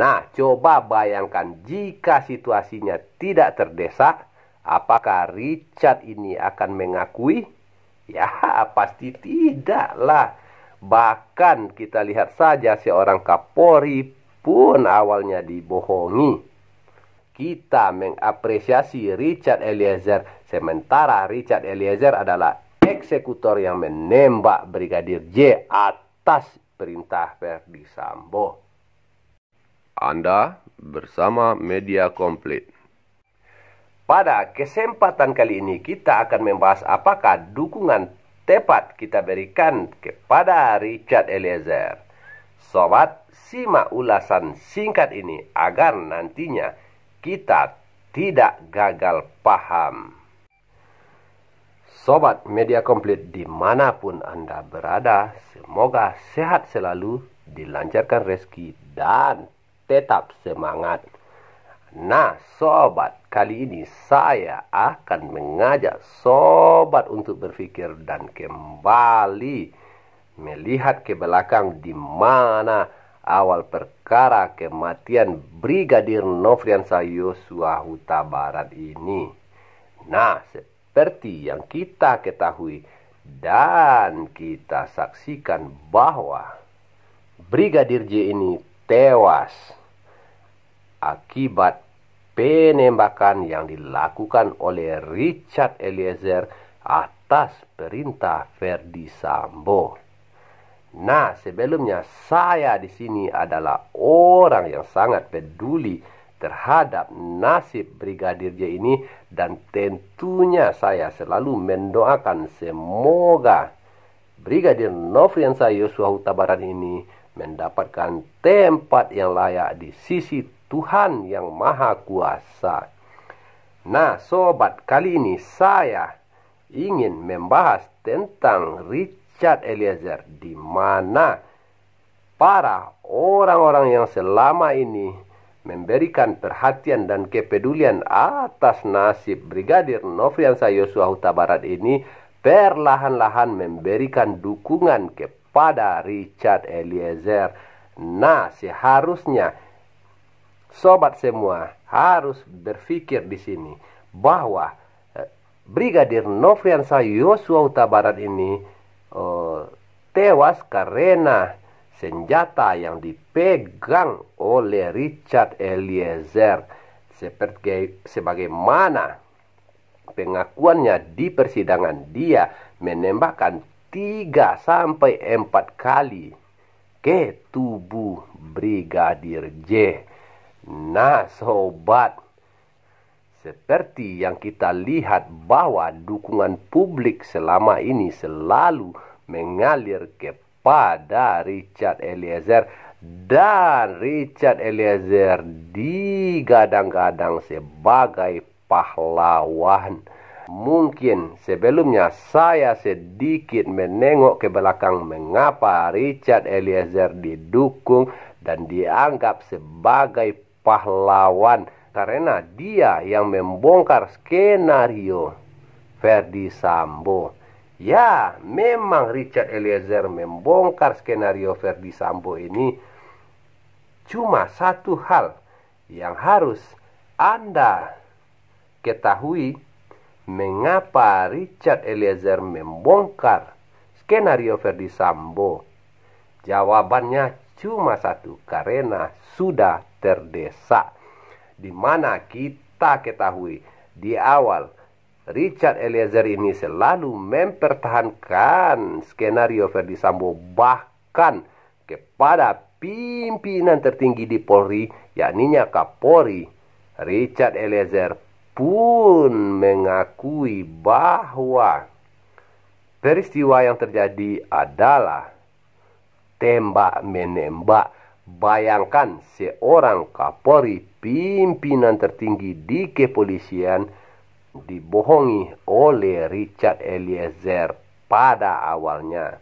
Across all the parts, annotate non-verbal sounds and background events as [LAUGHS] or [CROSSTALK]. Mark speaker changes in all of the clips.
Speaker 1: Nah, coba bayangkan jika situasinya tidak terdesak, apakah Richard ini akan mengakui? Ya, [LAUGHS] pasti tidaklah. Bahkan kita lihat saja seorang Kapolri pun awalnya dibohongi. Kita mengapresiasi Richard Eliezer, sementara Richard Eliezer adalah eksekutor yang menembak Brigadir J atas perintah Verdi Sambo. Anda bersama Media Komplit. Pada kesempatan kali ini kita akan membahas apakah dukungan tepat kita berikan kepada Richard Eliezer. Sobat, simak ulasan singkat ini agar nantinya kita tidak gagal paham. Sobat Media Komplit dimanapun Anda berada, semoga sehat selalu, dilancarkan rezeki, dan tetap semangat. Nah, sobat, kali ini saya akan mengajak sobat untuk berpikir dan kembali melihat ke belakang di mana awal perkara kematian Brigadir Nofriansah Yosua Huta Barat ini. Nah, seperti yang kita ketahui dan kita saksikan bahwa Brigadir J ini tewas akibat penembakan yang dilakukan oleh Richard Eliezer atas perintah Verdi Sambo. Nah, sebelumnya saya di sini adalah orang yang sangat peduli terhadap nasib Brigadir J ini dan tentunya saya selalu mendoakan semoga Brigadir Nofriansa Yosua Huta Barat ini mendapatkan tempat yang layak di sisi Tuhan yang Maha Kuasa. Nah, sobat, kali ini saya ingin membahas tentang Richard Eliezer, di mana para orang-orang yang selama ini memberikan perhatian dan kepedulian atas nasib Brigadir Nofriansa Yosua Huta Barat ini perlahan-lahan memberikan dukungan kepada Richard Eliezer. Nah, seharusnya sobat semua harus berpikir di sini bahwa eh, Brigadir Novian Yosua Huta Barat ini eh, tewas karena senjata yang dipegang oleh Richard Eliezer seperti sebagaimana pengakuannya di persidangan dia menembakkan tiga sampai empat kali ke tubuh Brigadir J. Nah, sobat, seperti yang kita lihat bahwa dukungan publik selama ini selalu mengalir kepada Richard Eliezer dan Richard Eliezer digadang-gadang sebagai pahlawan. Mungkin sebelumnya saya sedikit menengok ke belakang mengapa Richard Eliezer didukung dan dianggap sebagai pahlawan karena dia yang membongkar skenario Ferdi Sambo. Ya, memang Richard Eliezer membongkar skenario Ferdi Sambo ini cuma satu hal yang harus Anda ketahui mengapa Richard Eliezer membongkar skenario Ferdi Sambo. Jawabannya cuma satu, karena sudah desa di mana kita ketahui di awal Richard Eliezer ini selalu mempertahankan skenario Verdi Sambo bahkan kepada pimpinan tertinggi di Polri yakni Kapolri Richard Eliezer pun mengakui bahwa peristiwa yang terjadi adalah tembak menembak Bayangkan seorang Kapolri pimpinan tertinggi di kepolisian dibohongi oleh Richard Eliezer pada awalnya.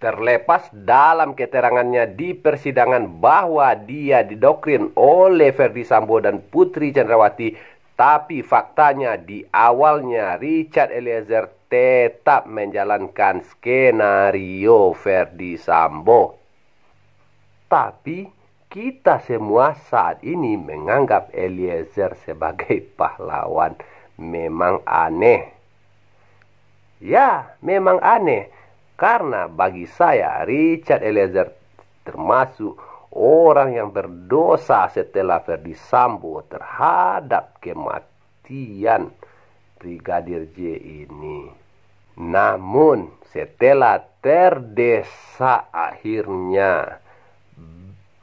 Speaker 1: Terlepas dalam keterangannya di persidangan bahwa dia didoktrin oleh Ferdi Sambo dan Putri Chandrawati, tapi faktanya di awalnya Richard Eliezer tetap menjalankan skenario Ferdi Sambo. Tapi kita semua saat ini menganggap Eliezer sebagai [LAUGHS] pahlawan memang aneh. Ya, memang aneh. Karena bagi saya Richard Eliezer termasuk orang yang berdosa setelah Ferdi Sambo terhadap kematian Brigadir J ini. Namun setelah terdesak akhirnya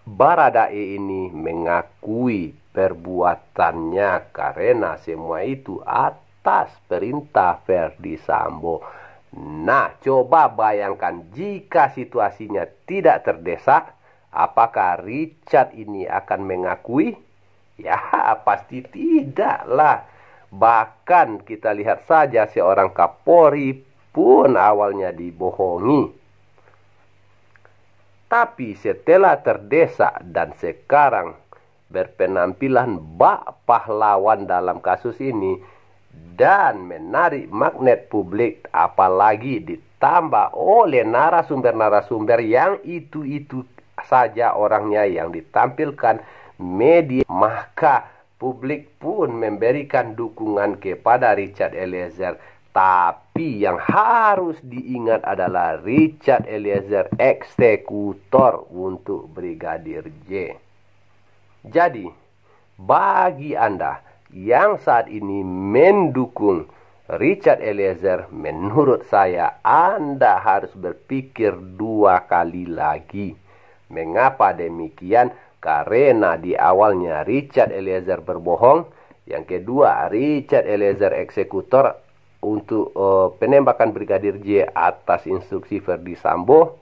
Speaker 1: Baradae ini mengakui perbuatannya karena semua itu atas perintah Ferdi Sambo. Nah, coba bayangkan jika situasinya tidak terdesak, apakah Richard ini akan mengakui? Ya, [LAUGHS] pasti tidaklah. Bahkan kita lihat saja seorang Kapolri pun awalnya dibohongi tapi setelah terdesak dan sekarang berpenampilan bak pahlawan dalam kasus ini dan menarik magnet publik apalagi ditambah oleh narasumber-narasumber yang itu-itu saja orangnya yang ditampilkan media maka publik pun memberikan dukungan kepada Richard Eliezer tapi tapi yang harus diingat adalah Richard Eliezer eksekutor untuk Brigadir J. Jadi, bagi Anda yang saat ini mendukung Richard Eliezer, menurut saya Anda harus berpikir dua kali lagi. Mengapa demikian? Karena di awalnya Richard Eliezer berbohong, yang kedua Richard Eliezer eksekutor untuk uh, penembakan Brigadir J atas instruksi Verdi Sambo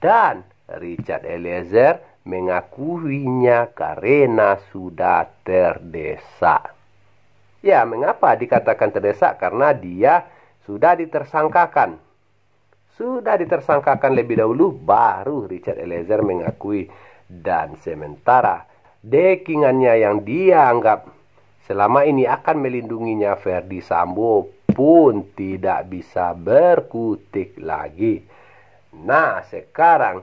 Speaker 1: dan Richard Eliezer mengakuinya karena sudah terdesak. Ya, mengapa dikatakan terdesak? Karena dia sudah ditersangkakan. Sudah ditersangkakan lebih dahulu baru Richard Eliezer mengakui dan sementara dekingannya yang dia anggap Selama ini akan melindunginya Verdi Sambo pun tidak bisa berkutik lagi. Nah, sekarang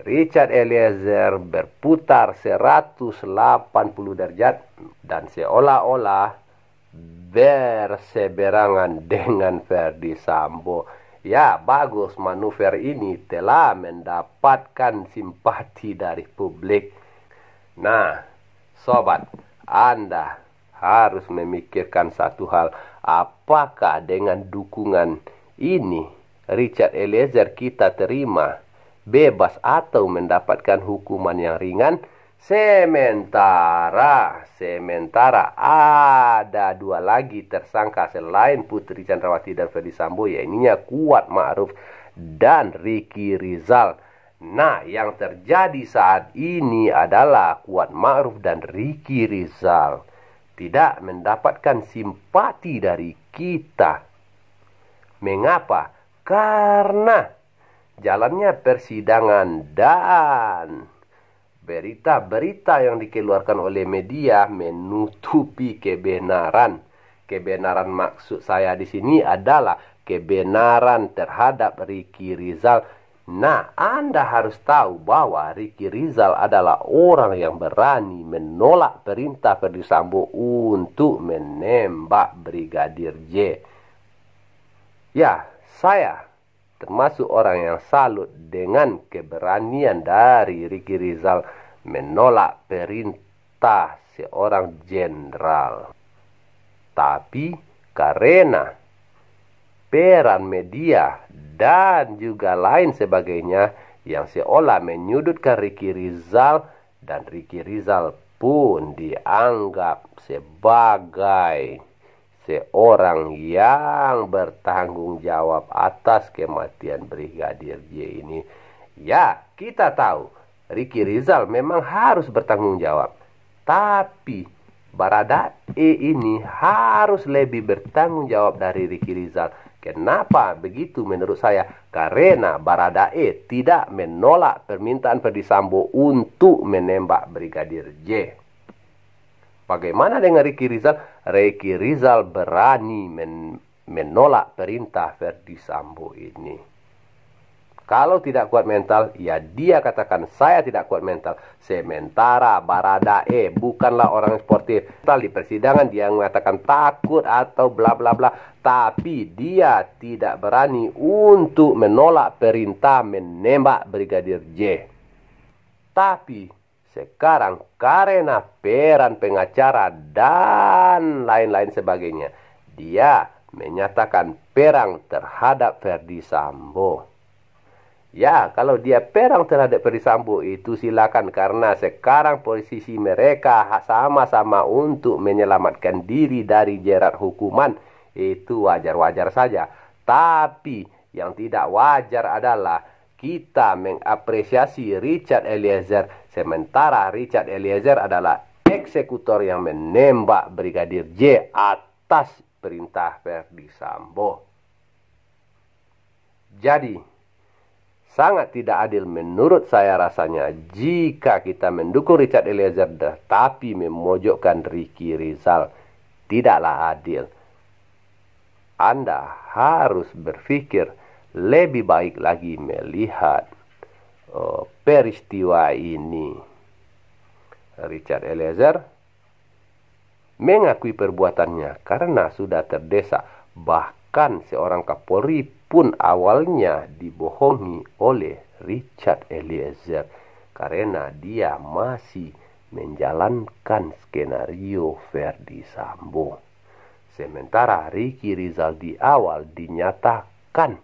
Speaker 1: Richard Eliezer berputar 180 derajat dan seolah-olah berseberangan dengan Verdi Sambo. Ya, bagus manuver ini telah mendapatkan simpati dari publik. Nah, sobat, Anda harus memikirkan satu hal, apakah dengan dukungan ini Richard Eliezer kita terima bebas atau mendapatkan hukuman yang ringan? Sementara, sementara ada dua lagi tersangka selain Putri Chandrawati dan Ferdi Sambo ya ininya Kuat Ma'ruf dan Riki Rizal. Nah, yang terjadi saat ini adalah Kuat Ma'ruf dan Riki Rizal tidak mendapatkan simpati dari kita. Mengapa? Karena jalannya persidangan dan berita-berita yang dikeluarkan oleh media menutupi kebenaran. Kebenaran maksud saya di sini adalah kebenaran terhadap Ricky Rizal Nah, Anda harus tahu bahwa Ricky Rizal adalah orang yang berani menolak perintah Ferdi Sambo untuk menembak Brigadir J. Ya, saya termasuk orang yang salut dengan keberanian dari Ricky Rizal menolak perintah seorang jenderal. Tapi karena peran media, dan juga lain sebagainya yang seolah menyudutkan Ricky Rizal dan Ricky Rizal pun dianggap sebagai seorang yang bertanggung jawab atas kematian Brigadir J ini. Ya, kita tahu Ricky Rizal memang harus bertanggung jawab. Tapi Barada E ini harus lebih bertanggung jawab dari Ricky Rizal Kenapa begitu menurut saya? Karena Baradae tidak menolak permintaan Ferdi Sambo untuk menembak Brigadir J. Bagaimana dengan Ricky Rizal? Ricky Rizal berani men menolak perintah Ferdi Sambo ini. Kalau tidak kuat mental, ya dia katakan saya tidak kuat mental. Sementara Baradae eh, bukanlah orang sportif. Di persidangan dia mengatakan takut atau bla bla bla, tapi dia tidak berani untuk menolak perintah menembak Brigadir J. Tapi sekarang karena peran pengacara dan lain-lain sebagainya, dia menyatakan perang terhadap Ferdi Sambo. Ya, kalau dia perang terhadap Perisambo itu silakan karena sekarang posisi mereka sama-sama untuk menyelamatkan diri dari jerat hukuman itu wajar-wajar saja. Tapi yang tidak wajar adalah kita mengapresiasi Richard Eliezer sementara Richard Eliezer adalah eksekutor yang menembak Brigadir J atas perintah Verdi Sambo. Jadi, sangat tidak adil menurut saya rasanya jika kita mendukung Richard Eliezer tapi memojokkan Ricky Rizal. Tidaklah adil. Anda harus berpikir lebih baik lagi melihat oh, peristiwa ini. Richard Eliezer mengakui perbuatannya karena sudah terdesak. bahkan Bahkan seorang Kapolri pun awalnya dibohongi oleh Richard Eliezer karena dia masih menjalankan skenario Verdi Sambo. Sementara Ricky Rizal di awal dinyatakan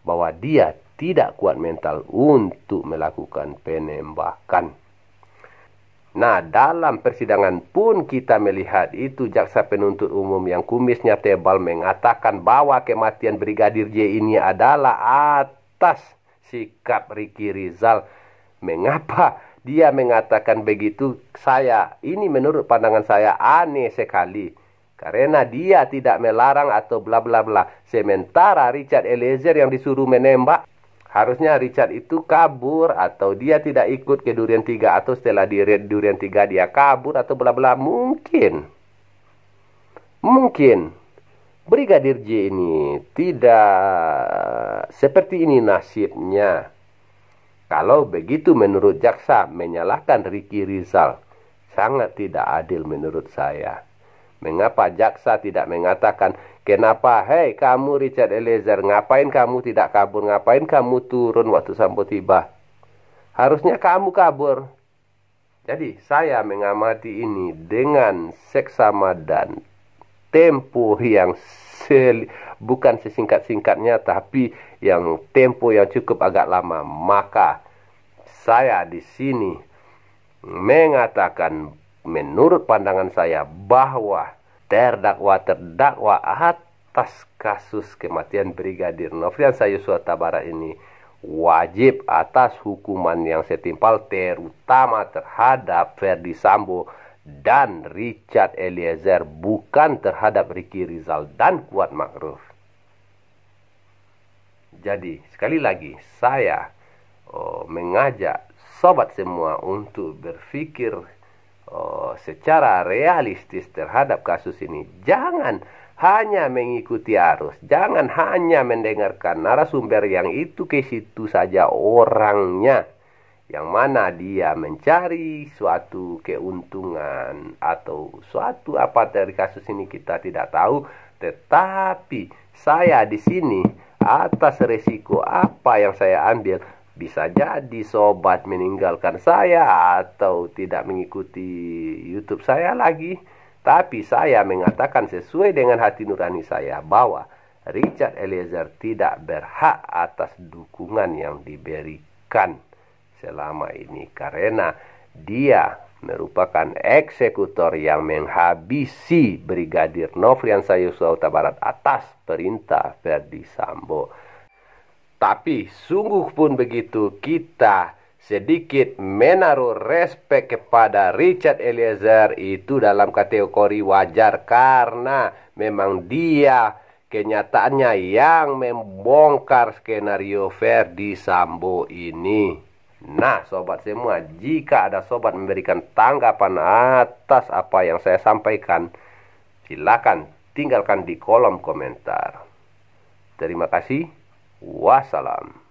Speaker 1: bahwa dia tidak kuat mental untuk melakukan penembakan. Nah, dalam persidangan pun kita melihat itu jaksa penuntut umum yang kumisnya tebal mengatakan bahwa kematian Brigadir J ini adalah atas sikap Riki Rizal. Mengapa dia mengatakan begitu? Saya ini menurut pandangan saya aneh sekali. Karena dia tidak melarang atau bla bla bla. Sementara Richard Eliezer yang disuruh menembak Harusnya Richard itu kabur atau dia tidak ikut ke Durian 3 atau setelah di Durian 3 dia kabur atau bla bla mungkin. Mungkin Brigadir J ini tidak seperti ini nasibnya. Kalau begitu menurut jaksa menyalahkan Ricky Rizal sangat tidak adil menurut saya. Mengapa jaksa tidak mengatakan Kenapa, hei kamu Richard Eliezer, ngapain kamu tidak kabur? Ngapain kamu turun waktu sampo tiba? Harusnya kamu kabur. Jadi saya mengamati ini dengan seksama dan tempo yang sel, bukan sesingkat-singkatnya tapi yang tempo yang cukup agak lama. Maka saya di sini mengatakan menurut pandangan saya bahwa terdakwa terdakwa atas kasus kematian Brigadir Nofriansyah Yosua Tabara ini wajib atas hukuman yang setimpal terutama terhadap Ferdi Sambo dan Richard Eliezer bukan terhadap Ricky Rizal dan Kuat Makruf. Jadi sekali lagi saya oh, mengajak sobat semua untuk berpikir oh, secara realistis terhadap kasus ini. Jangan hanya mengikuti arus, jangan hanya mendengarkan narasumber yang itu ke situ saja orangnya yang mana dia mencari suatu keuntungan atau suatu apa dari kasus ini kita tidak tahu tetapi saya di sini atas resiko apa yang saya ambil bisa jadi sobat meninggalkan saya atau tidak mengikuti YouTube saya lagi. Tapi saya mengatakan sesuai dengan hati nurani saya bahwa Richard Eliezer tidak berhak atas dukungan yang diberikan selama ini karena dia merupakan eksekutor yang menghabisi Brigadir Nofrian Sayuswa Utabarat atas perintah Verdi Sambo. Tapi sungguh pun begitu kita sedikit menaruh respek kepada Richard Eliezer itu dalam kategori wajar karena memang dia kenyataannya yang membongkar skenario Ferdi Sambo ini. Nah sobat semua jika ada sobat memberikan tanggapan atas apa yang saya sampaikan silakan tinggalkan di kolom komentar. Terima kasih. Wassalam.